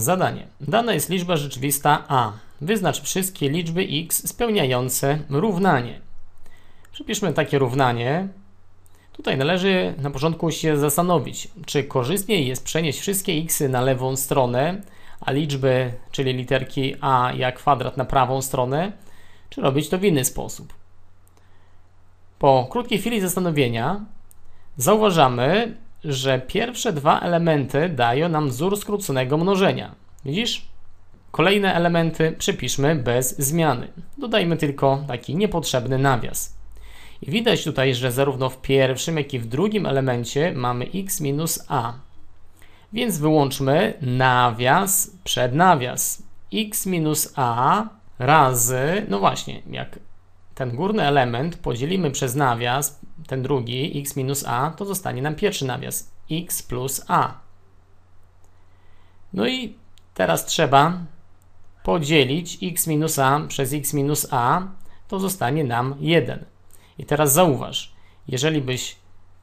Zadanie. Dana jest liczba rzeczywista a. Wyznacz wszystkie liczby x spełniające równanie. Przypiszmy takie równanie. Tutaj należy na początku się zastanowić, czy korzystniej jest przenieść wszystkie xy na lewą stronę, a liczby, czyli literki a jak kwadrat na prawą stronę, czy robić to w inny sposób. Po krótkiej chwili zastanowienia zauważamy, że pierwsze dwa elementy dają nam wzór skróconego mnożenia. Widzisz? Kolejne elementy przepiszmy bez zmiany. Dodajmy tylko taki niepotrzebny nawias. I widać tutaj, że zarówno w pierwszym, jak i w drugim elemencie mamy x minus a. Więc wyłączmy nawias przed nawias. x minus a razy, no właśnie, jak ten górny element podzielimy przez nawias ten drugi, x minus a, to zostanie nam pierwszy nawias, x plus a. No i teraz trzeba podzielić x minus a przez x minus a, to zostanie nam 1. I teraz zauważ, jeżeli byś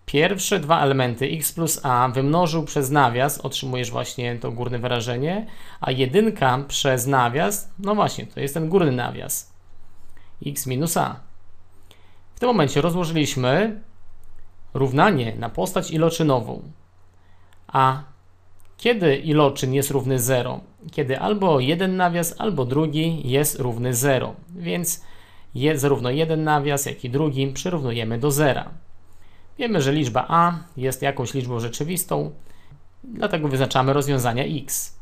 pierwsze dwa elementy x plus a wymnożył przez nawias, otrzymujesz właśnie to górne wyrażenie, a jedynka przez nawias, no właśnie, to jest ten górny nawias, x minus a tym momencie rozłożyliśmy równanie na postać iloczynową. A kiedy iloczyn jest równy 0? Kiedy albo jeden nawias, albo drugi jest równy 0. Więc zarówno jeden nawias, jak i drugi przyrównujemy do zera. Wiemy, że liczba a jest jakąś liczbą rzeczywistą, dlatego wyznaczamy rozwiązania x.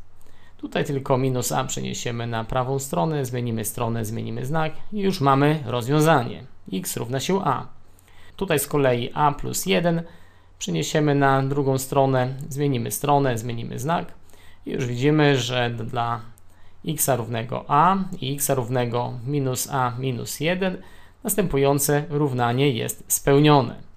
Tutaj tylko minus A przeniesiemy na prawą stronę, zmienimy stronę, zmienimy znak i już mamy rozwiązanie. x równa się A. Tutaj z kolei A plus 1 przeniesiemy na drugą stronę, zmienimy stronę, zmienimy znak i już widzimy, że dla x równego a i x równego minus a minus 1 następujące równanie jest spełnione.